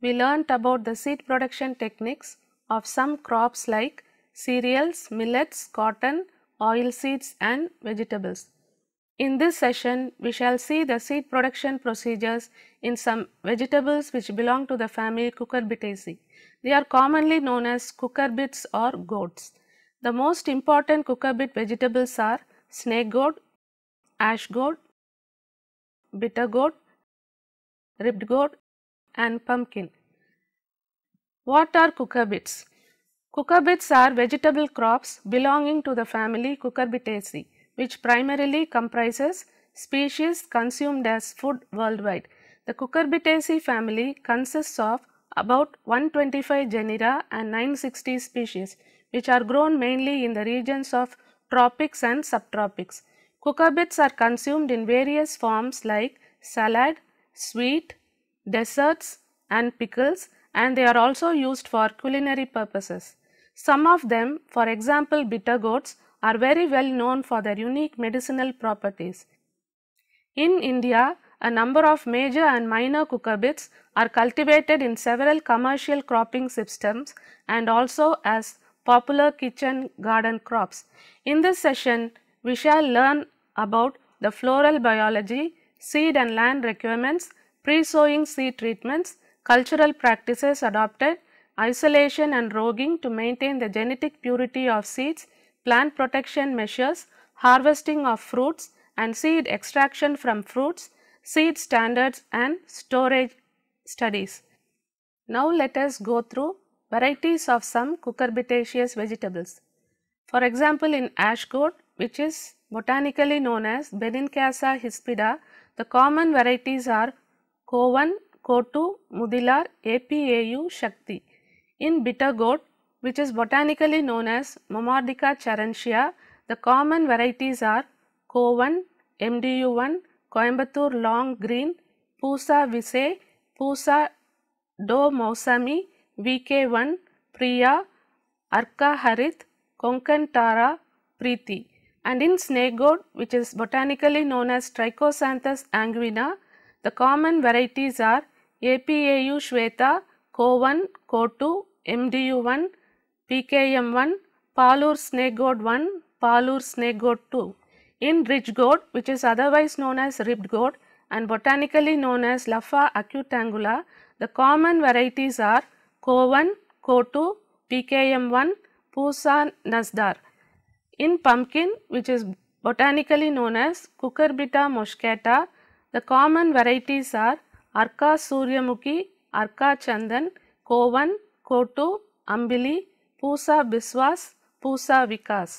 we learnt about the seed production techniques of some crops like cereals, millets, cotton, oilseeds and vegetables. In this session, we shall see the seed production procedures in some vegetables which belong to the family Cucurbitaceae. They are commonly known as cucurbits or gourds. The most important cucurbit vegetables are snake gourd, ash gourd, bitter gourd, ribbed gourd and pumpkin. What are cucurbits? Cucurbits are vegetable crops belonging to the family Cucurbitaceae which primarily comprises species consumed as food worldwide. The Cucurbitaceae family consists of about 125 genera and 960 species which are grown mainly in the regions of tropics and subtropics. Cucurbits are consumed in various forms like salad, sweet, desserts and pickles and they are also used for culinary purposes. Some of them, for example bitter gourds, are very well known for their unique medicinal properties. In India, a number of major and minor cucurbits are cultivated in several commercial cropping systems and also as popular kitchen garden crops. In this session, we shall learn about the floral biology, seed and land requirements, pre-sowing seed treatments, Cultural practices adopted isolation and roguing to maintain the genetic purity of seeds, plant protection measures, harvesting of fruits and seed extraction from fruits, seed standards and storage studies. Now let us go through varieties of some cucurbitaceous vegetables. For example, in ash gourd, which is botanically known as Benincasa hispida, the common varieties are Cowan Kotu, Mudilar, APAU, Shakti. In bitter gourd, which is botanically known as Mamardica charantia, the common varieties are Kovan, MDU1, Coimbatore long green, Pusa vise, Pusa do mousami, VK1, Priya, Arka harith, Konkantara, Preeti. And in snake gourd, which is botanically known as Trichosanthus anguina, the common varieties are APAU Shweta, CO1, CO2, MDU1, PKM1, Palur snake gourd 1, Palur snake gourd 2. In ridge gourd, which is otherwise known as ribbed gourd and botanically known as Laffa acutangula, the common varieties are CO1, CO2, PKM1, Pusa nasdar. In pumpkin, which is botanically known as Cucurbita moschata, the common varieties are Arka Suryamukhi Arka Chandan CO one CO two Ambili Pusa Biswas Pusa vikas.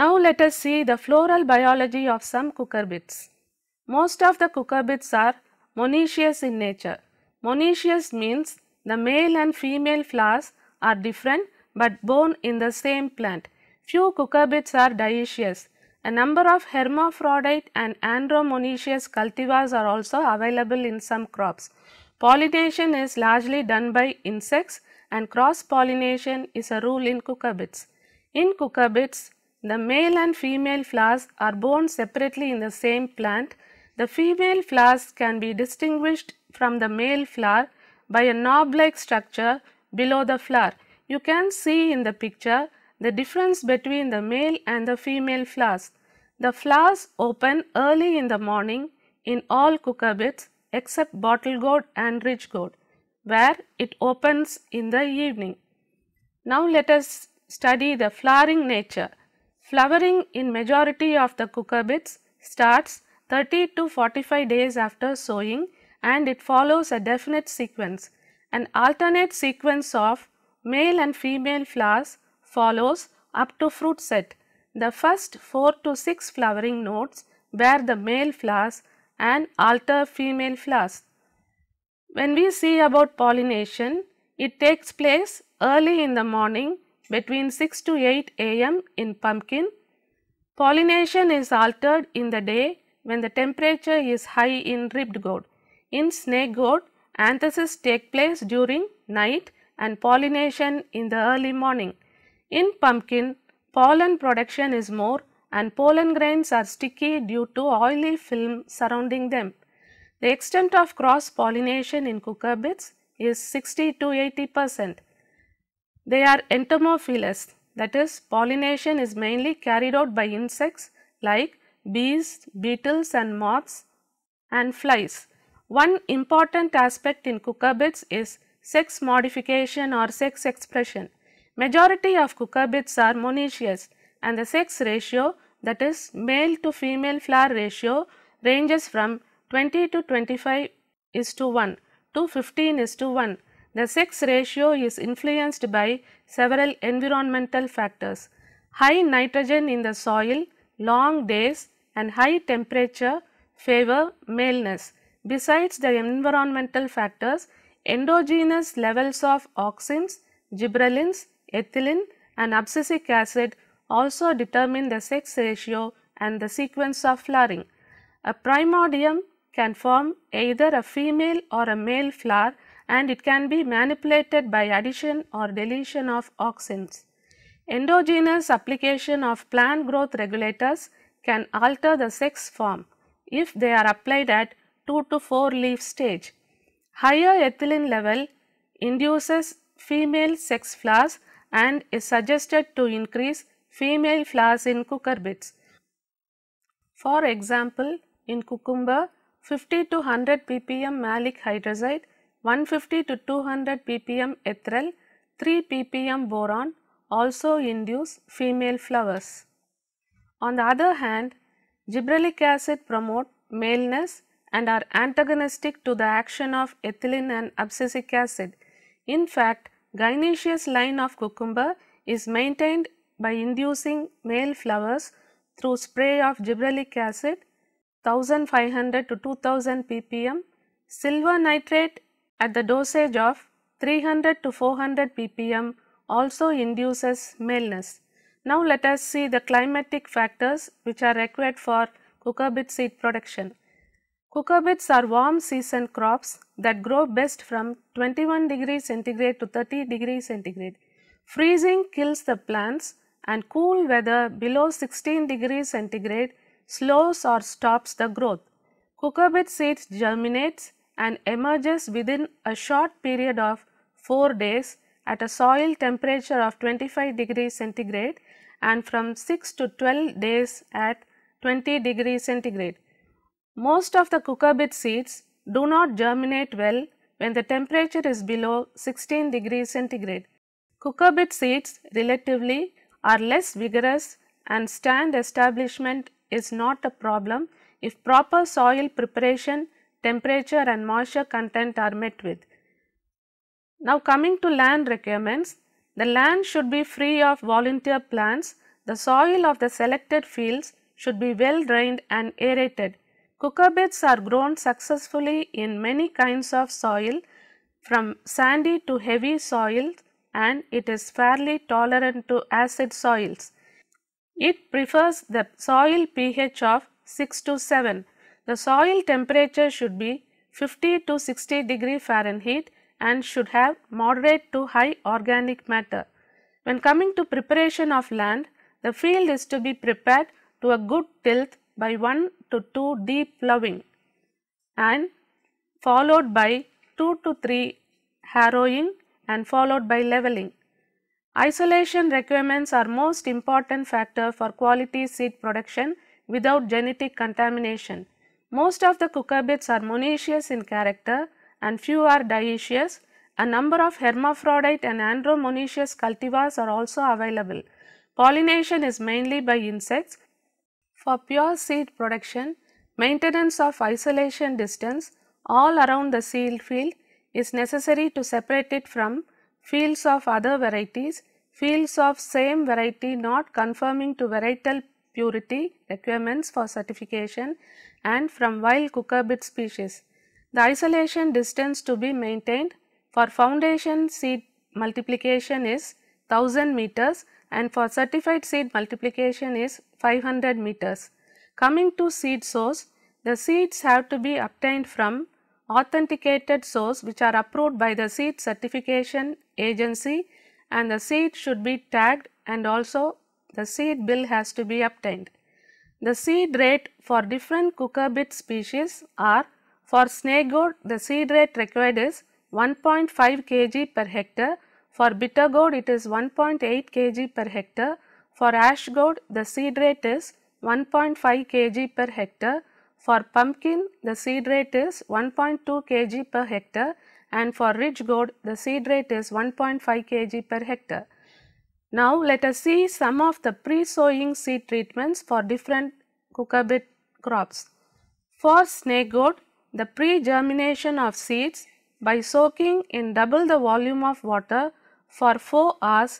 Now let us see the floral biology of some cucurbits. Most of the cucurbits are monoecious in nature. Monoecious means the male and female flowers are different but borne in the same plant. Few cucurbits are dioecious. A number of hermaphrodite and andromonaceous cultivars are also available in some crops. Pollination is largely done by insects and cross-pollination is a rule in cucurbits. In cucurbits, the male and female flowers are borne separately in the same plant. The female flowers can be distinguished from the male flower by a knob-like structure below the flower. You can see in the picture the difference between the male and the female flowers. The flowers open early in the morning in all cucurbits except bottle gourd and ridge gourd, where it opens in the evening. Now let us study the flowering nature. Flowering in majority of the cucurbits starts 30 to 45 days after sowing and it follows a definite sequence. An alternate sequence of male and female flowers follows up to fruit set. The first 4 to 6 flowering nodes bear the male flowers and alter female flowers. When we see about pollination, it takes place early in the morning between 6 to 8 am in pumpkin. Pollination is altered in the day when the temperature is high in ribbed gourd. In snake gourd, anthesis take place during night and pollination in the early morning. In pumpkin, pollen production is more and pollen grains are sticky due to oily film surrounding them. The extent of cross pollination in cucurbits is 60 to 80 percent. They are entomophilous that is pollination is mainly carried out by insects like bees, beetles and moths and flies. One important aspect in cucurbits is sex modification or sex expression. Majority of cucurbits are monoecious and the sex ratio that is male to female flower ratio ranges from 20 to 25 is to 1 to 15 is to 1. The sex ratio is influenced by several environmental factors. High nitrogen in the soil, long days and high temperature favor maleness. Besides the environmental factors, endogenous levels of auxins, gibberellins ethylene and abscisic acid also determine the sex ratio and the sequence of flowering. A primordium can form either a female or a male flower and it can be manipulated by addition or deletion of auxins. Endogenous application of plant growth regulators can alter the sex form if they are applied at 2 to 4 leaf stage. Higher ethylene level induces female sex flowers and is suggested to increase female flowers in cucurbits. For example, in cucumber, 50 to 100 ppm malic hydrazide, 150 to 200 ppm ethyl, 3 ppm boron also induce female flowers. On the other hand, gibberellic acid promote maleness and are antagonistic to the action of ethylene and abscisic acid. In fact, Gynaeceous line of cucumber is maintained by inducing male flowers through spray of gibberellic acid 1500 to 2000 ppm, silver nitrate at the dosage of 300 to 400 ppm also induces maleness. Now let us see the climatic factors which are required for cucurbit seed production. Cucurbits are warm season crops that grow best from 21 degrees centigrade to 30 degrees centigrade. Freezing kills the plants and cool weather below 16 degrees centigrade slows or stops the growth. Cucurbit seed germinates and emerges within a short period of 4 days at a soil temperature of 25 degrees centigrade and from 6 to 12 days at 20 degrees centigrade. Most of the cucurbit seeds do not germinate well when the temperature is below 16 degrees centigrade. Cucurbit seeds relatively are less vigorous and stand establishment is not a problem if proper soil preparation, temperature and moisture content are met with. Now coming to land requirements, the land should be free of volunteer plants, the soil of the selected fields should be well drained and aerated Cucurbits are grown successfully in many kinds of soil from sandy to heavy soils and it is fairly tolerant to acid soils. It prefers the soil pH of 6 to 7. The soil temperature should be 50 to 60 degree Fahrenheit and should have moderate to high organic matter. When coming to preparation of land, the field is to be prepared to a good tilth by 1 to 2 deep ploughing and followed by 2 to 3 harrowing and followed by leveling. Isolation requirements are most important factor for quality seed production without genetic contamination. Most of the cucurbits are monoecious in character and few are dioecious. A number of hermaphrodite and andromonoecious cultivars are also available. Pollination is mainly by insects for pure seed production, maintenance of isolation distance all around the seed field is necessary to separate it from fields of other varieties, fields of same variety not conforming to varietal purity requirements for certification and from wild cucurbit species. The isolation distance to be maintained for foundation seed multiplication is 1000 meters and for certified seed multiplication is 500 meters. Coming to seed source, the seeds have to be obtained from authenticated source which are approved by the seed certification agency and the seed should be tagged and also the seed bill has to be obtained. The seed rate for different cucurbit species are for snake gourd the seed rate required is 1.5 kg per hectare for bitter gourd it is 1.8 kg per hectare. For ash gourd the seed rate is 1.5 kg per hectare. For pumpkin the seed rate is 1.2 kg per hectare and for ridge gourd the seed rate is 1.5 kg per hectare. Now let us see some of the pre-sowing seed treatments for different cucurbit crops. For snake gourd, the pre-germination of seeds by soaking in double the volume of water for 4 hours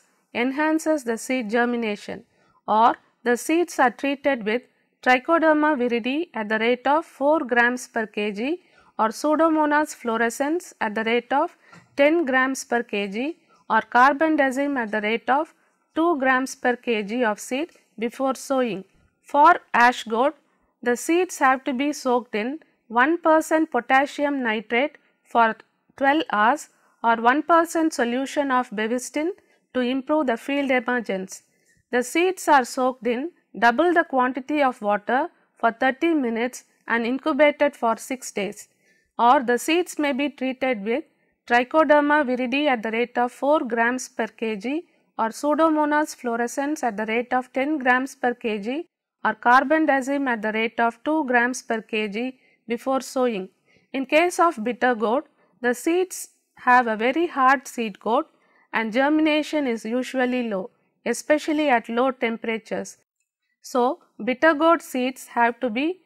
enhances the seed germination or the seeds are treated with Trichoderma viridi at the rate of 4 grams per kg or Pseudomonas fluorescens at the rate of 10 grams per kg or carbendazim at the rate of 2 grams per kg of seed before sowing. For ash gourd, the seeds have to be soaked in 1% potassium nitrate for 12 hours or 1% solution of bevistin to improve the field emergence. The seeds are soaked in double the quantity of water for 30 minutes and incubated for 6 days or the seeds may be treated with trichoderma viridi at the rate of 4 grams per kg or pseudomonas fluorescens at the rate of 10 grams per kg or carbendazim at the rate of 2 grams per kg before sowing. In case of bitter gourd, the seeds have a very hard seed coat and germination is usually low, especially at low temperatures. So, bitter gourd seeds have to be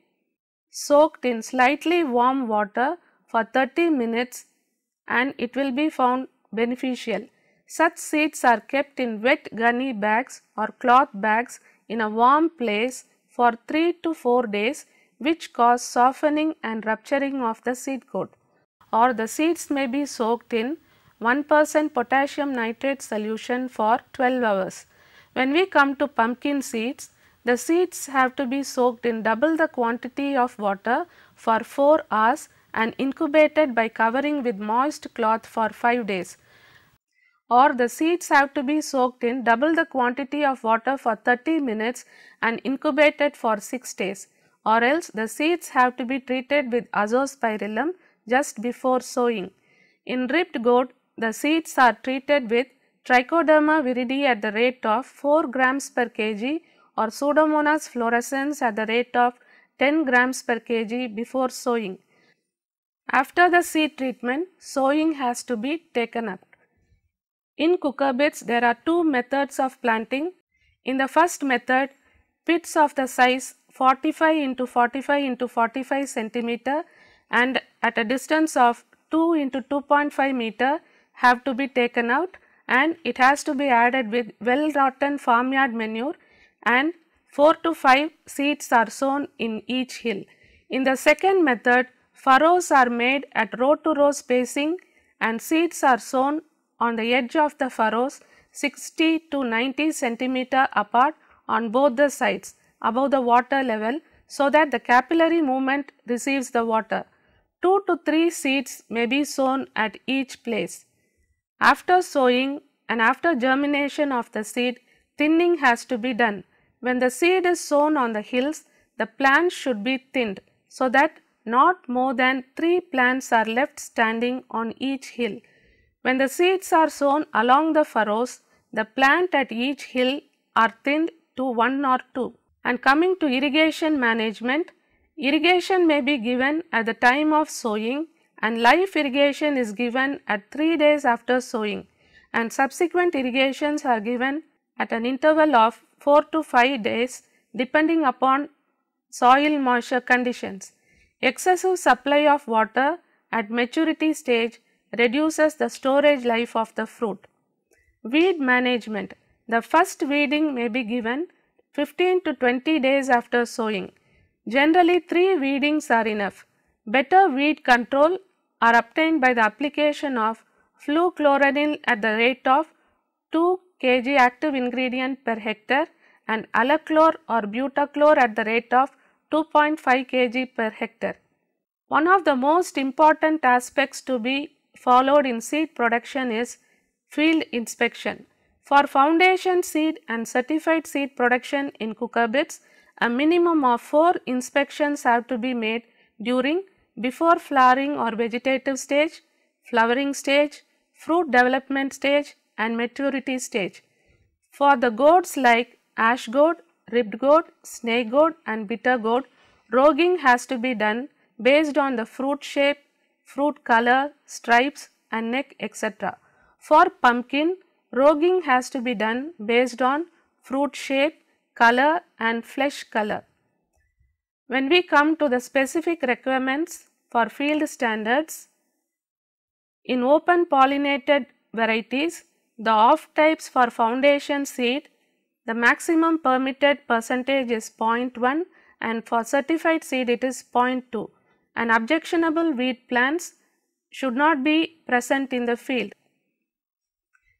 soaked in slightly warm water for 30 minutes and it will be found beneficial. Such seeds are kept in wet gunny bags or cloth bags in a warm place for 3 to 4 days which cause softening and rupturing of the seed coat or the seeds may be soaked in 1 percent potassium nitrate solution for 12 hours. When we come to pumpkin seeds, the seeds have to be soaked in double the quantity of water for 4 hours and incubated by covering with moist cloth for 5 days. Or the seeds have to be soaked in double the quantity of water for 30 minutes and incubated for 6 days. Or else the seeds have to be treated with azospirillum just before sowing. In ribbed gourd, the seeds are treated with Trichoderma viridi at the rate of 4 grams per kg or Pseudomonas fluorescens at the rate of 10 grams per kg before sowing. After the seed treatment, sowing has to be taken up. In cucurbits, beds, there are two methods of planting. In the first method, pits of the size 45 into 45 into 45 centimeter and at a distance of 2 into 2.5 meter have to be taken out and it has to be added with well rotten farmyard manure and 4 to 5 seeds are sown in each hill. In the second method, furrows are made at row to row spacing and seeds are sown on the edge of the furrows 60 to 90 centimeter apart on both the sides above the water level so that the capillary movement receives the water. 2 to 3 seeds may be sown at each place. After sowing and after germination of the seed, thinning has to be done. When the seed is sown on the hills, the plants should be thinned so that not more than 3 plants are left standing on each hill. When the seeds are sown along the furrows, the plant at each hill are thinned to 1 or 2. And coming to irrigation management, Irrigation may be given at the time of sowing and live irrigation is given at 3 days after sowing and subsequent irrigations are given at an interval of 4 to 5 days depending upon soil moisture conditions. Excessive supply of water at maturity stage reduces the storage life of the fruit. Weed management. The first weeding may be given 15 to 20 days after sowing Generally, three weedings are enough. Better weed control are obtained by the application of fluchloronyl at the rate of 2 kg active ingredient per hectare and alachlor or butachlor at the rate of 2.5 kg per hectare. One of the most important aspects to be followed in seed production is field inspection. For foundation seed and certified seed production in cucurbits, a minimum of 4 inspections have to be made during before flowering or vegetative stage, flowering stage, fruit development stage and maturity stage. For the gourds like ash gourd, ribbed gourd, snake gourd and bitter gourd, roguing has to be done based on the fruit shape, fruit color, stripes and neck etc. For pumpkin, roguing has to be done based on fruit shape, color and flesh color. When we come to the specific requirements for field standards, in open pollinated varieties, the off types for foundation seed, the maximum permitted percentage is 0.1 and for certified seed it is 0.2 and objectionable weed plants should not be present in the field.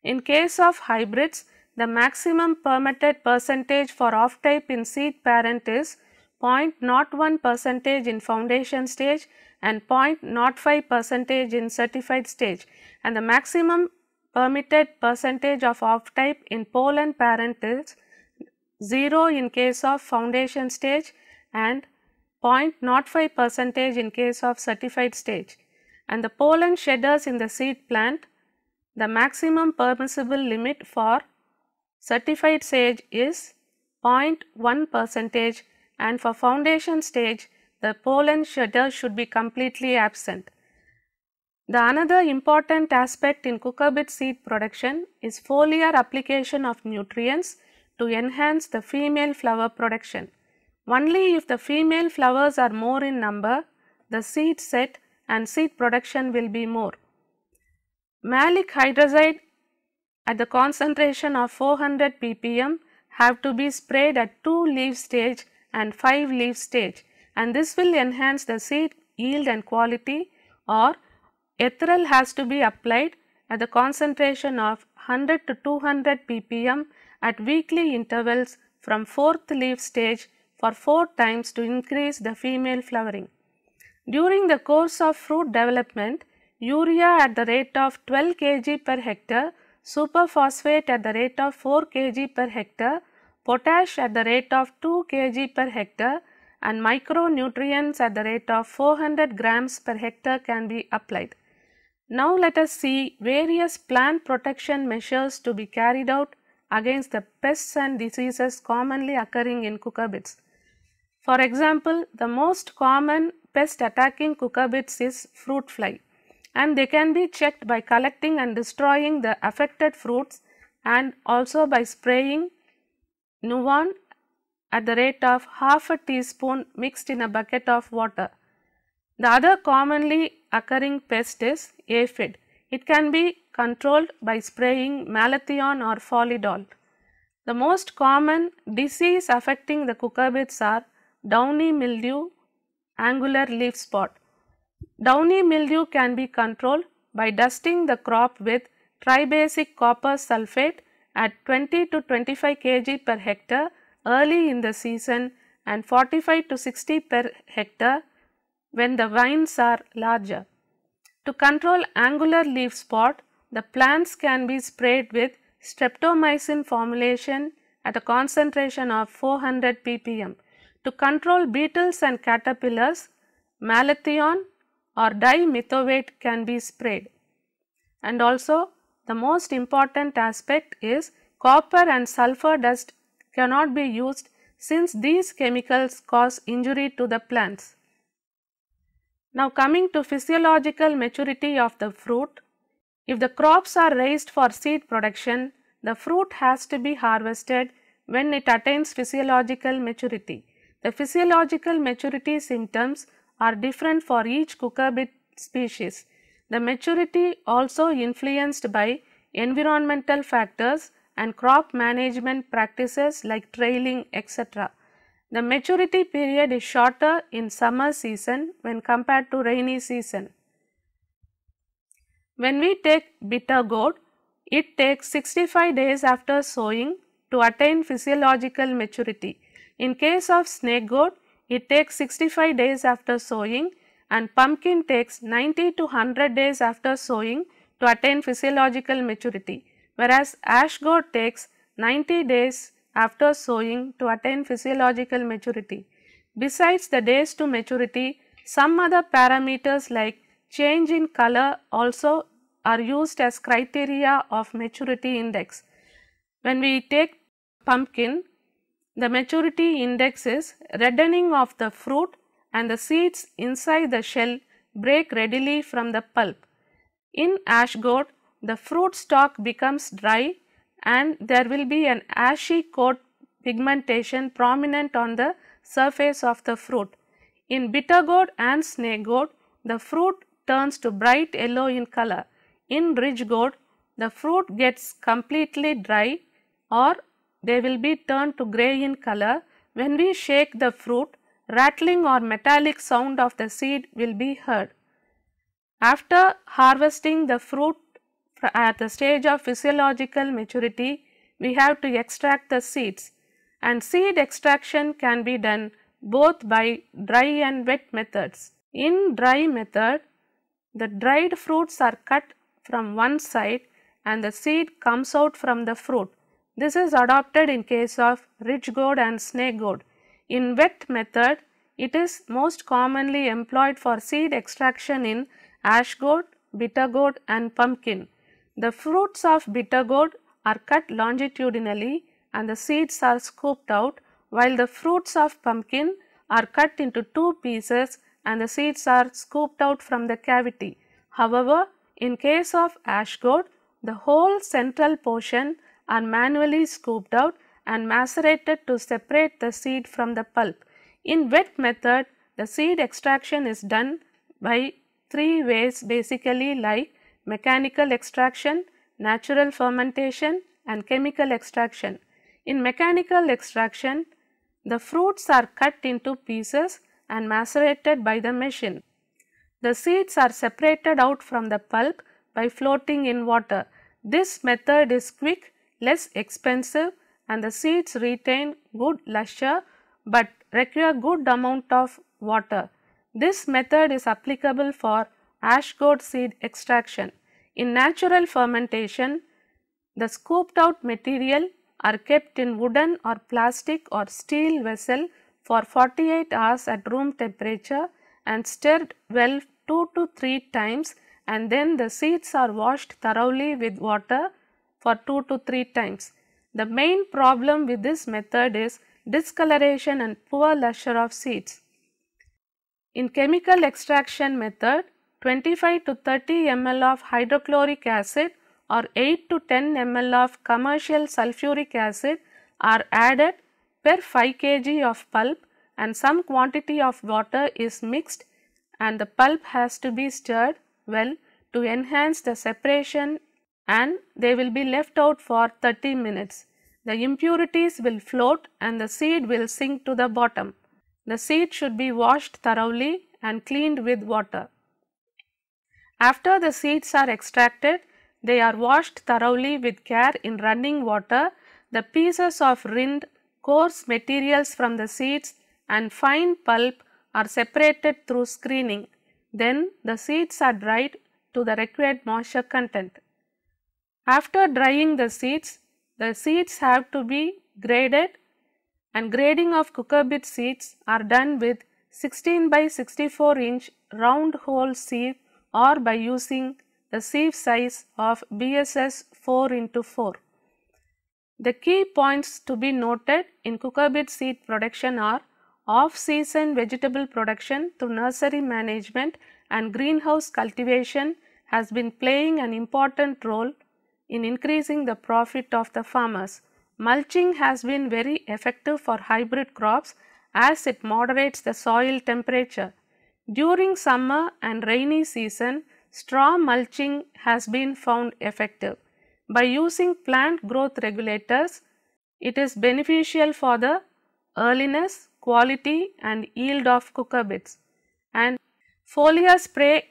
In case of hybrids, the maximum permitted percentage for off type in seed parent is 0.01 percentage in foundation stage and 0.05 percentage in certified stage and the maximum permitted percentage of off type in pollen parent is 0 in case of foundation stage and 0.05 percentage in case of certified stage and the pollen shedders in the seed plant the maximum permissible limit for Certified stage is 0.1 percentage and for foundation stage the pollen shedder should be completely absent. The another important aspect in cucurbit seed production is foliar application of nutrients to enhance the female flower production. Only if the female flowers are more in number, the seed set and seed production will be more. Malic hydrazide at the concentration of 400 ppm have to be sprayed at 2 leaf stage and 5 leaf stage and this will enhance the seed yield and quality or ethereal has to be applied at the concentration of 100 to 200 ppm at weekly intervals from 4th leaf stage for 4 times to increase the female flowering. During the course of fruit development, urea at the rate of 12 kg per hectare superphosphate at the rate of 4 kg per hectare, potash at the rate of 2 kg per hectare and micronutrients at the rate of 400 grams per hectare can be applied. Now let us see various plant protection measures to be carried out against the pests and diseases commonly occurring in cucurbits. For example, the most common pest attacking cucurbits is fruit fly and they can be checked by collecting and destroying the affected fruits and also by spraying Nuon at the rate of half a teaspoon mixed in a bucket of water. The other commonly occurring pest is aphid. It can be controlled by spraying malathion or folidol. The most common disease affecting the cucurbits are downy mildew, angular leaf spot. Downy mildew can be controlled by dusting the crop with tribasic copper sulphate at 20 to 25 kg per hectare early in the season and 45 to 60 per hectare when the vines are larger. To control angular leaf spot, the plants can be sprayed with streptomycin formulation at a concentration of 400 ppm. To control beetles and caterpillars, malathion or dimethoate can be sprayed. And also the most important aspect is copper and sulfur dust cannot be used since these chemicals cause injury to the plants. Now coming to physiological maturity of the fruit, if the crops are raised for seed production, the fruit has to be harvested when it attains physiological maturity. The physiological maturity symptoms are different for each cucurbit species. The maturity also influenced by environmental factors and crop management practices like trailing etc. The maturity period is shorter in summer season when compared to rainy season. When we take bitter gourd, it takes 65 days after sowing to attain physiological maturity. In case of snake gourd, it takes 65 days after sowing and pumpkin takes 90 to 100 days after sowing to attain physiological maturity, whereas ash gourd takes 90 days after sowing to attain physiological maturity. Besides the days to maturity, some other parameters like change in color also are used as criteria of maturity index. When we take pumpkin, the maturity index is reddening of the fruit and the seeds inside the shell break readily from the pulp. In ash gourd, the fruit stalk becomes dry and there will be an ashy coat pigmentation prominent on the surface of the fruit. In bitter gourd and snake gourd, the fruit turns to bright yellow in color. In ridge gourd, the fruit gets completely dry or they will be turned to grey in color. When we shake the fruit, rattling or metallic sound of the seed will be heard. After harvesting the fruit at the stage of physiological maturity, we have to extract the seeds and seed extraction can be done both by dry and wet methods. In dry method, the dried fruits are cut from one side and the seed comes out from the fruit. This is adopted in case of ridge gourd and snake gourd. In wet method, it is most commonly employed for seed extraction in ash gourd, bitter gourd and pumpkin. The fruits of bitter gourd are cut longitudinally and the seeds are scooped out while the fruits of pumpkin are cut into two pieces and the seeds are scooped out from the cavity. However, in case of ash gourd, the whole central portion are manually scooped out and macerated to separate the seed from the pulp. In wet method, the seed extraction is done by three ways basically like mechanical extraction, natural fermentation and chemical extraction. In mechanical extraction, the fruits are cut into pieces and macerated by the machine. The seeds are separated out from the pulp by floating in water. This method is quick less expensive and the seeds retain good lustre but require good amount of water. This method is applicable for ash gourd seed extraction. In natural fermentation, the scooped out material are kept in wooden or plastic or steel vessel for 48 hours at room temperature and stirred well 2 to 3 times and then the seeds are washed thoroughly with water for 2 to 3 times. The main problem with this method is discoloration and poor luster of seeds. In chemical extraction method, 25 to 30 ml of hydrochloric acid or 8 to 10 ml of commercial sulfuric acid are added per 5 kg of pulp and some quantity of water is mixed and the pulp has to be stirred well to enhance the separation and they will be left out for 30 minutes. The impurities will float and the seed will sink to the bottom. The seed should be washed thoroughly and cleaned with water. After the seeds are extracted, they are washed thoroughly with care in running water. The pieces of rind, coarse materials from the seeds and fine pulp are separated through screening. Then the seeds are dried to the required moisture content. After drying the seeds, the seeds have to be graded and grading of cucurbit seeds are done with 16 by 64 inch round hole sieve or by using the sieve size of BSS 4 into 4. The key points to be noted in cucurbit seed production are off-season vegetable production through nursery management and greenhouse cultivation has been playing an important role in increasing the profit of the farmers. Mulching has been very effective for hybrid crops as it moderates the soil temperature. During summer and rainy season, straw mulching has been found effective. By using plant growth regulators, it is beneficial for the earliness, quality and yield of cucurbits. And foliar spray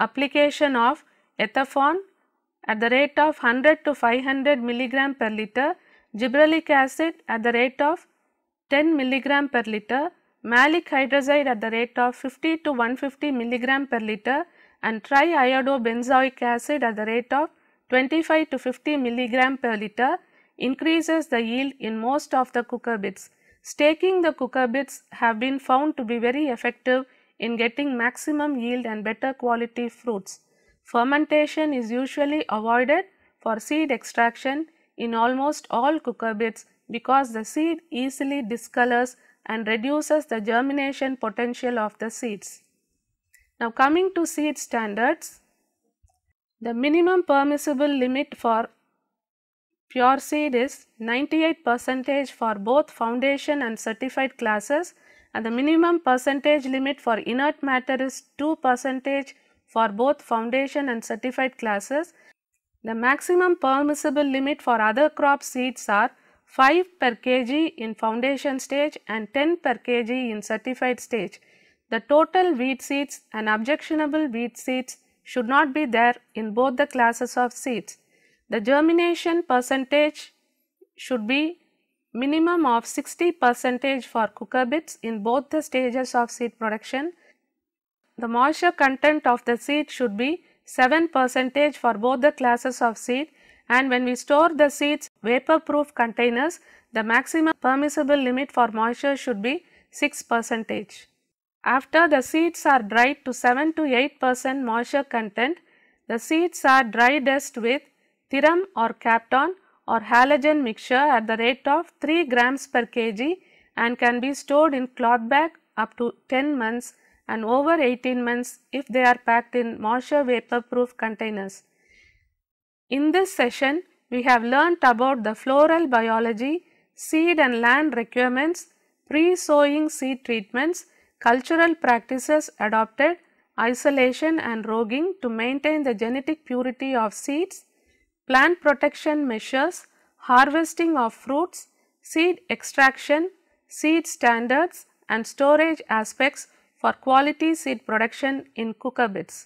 application of Ethaphon at the rate of 100 to 500 milligram per liter, gibberellic acid at the rate of 10 milligram per liter, malic hydrazide at the rate of 50 to 150 milligram per liter and triiodobenzoic acid at the rate of 25 to 50 milligram per liter increases the yield in most of the cucurbits. Staking the cucurbits have been found to be very effective in getting maximum yield and better quality fruits. Fermentation is usually avoided for seed extraction in almost all cucurbits because the seed easily discolors and reduces the germination potential of the seeds. Now coming to seed standards, the minimum permissible limit for pure seed is 98 percentage for both foundation and certified classes and the minimum percentage limit for inert matter is 2 percentage for both foundation and certified classes. The maximum permissible limit for other crop seeds are 5 per kg in foundation stage and 10 per kg in certified stage. The total wheat seeds and objectionable wheat seeds should not be there in both the classes of seeds. The germination percentage should be minimum of 60 percentage for cucurbits in both the stages of seed production the moisture content of the seed should be 7 percentage for both the classes of seed and when we store the seeds vapor proof containers, the maximum permissible limit for moisture should be 6 percentage. After the seeds are dried to 7 to 8 percent moisture content, the seeds are dry dust with thiram or capton or halogen mixture at the rate of 3 grams per kg and can be stored in cloth bag up to 10 months and over 18 months if they are packed in moisture vapor proof containers. In this session, we have learnt about the floral biology, seed and land requirements, pre-sowing seed treatments, cultural practices adopted, isolation and roguing to maintain the genetic purity of seeds, plant protection measures, harvesting of fruits, seed extraction, seed standards and storage aspects for quality seed production in cucurbits.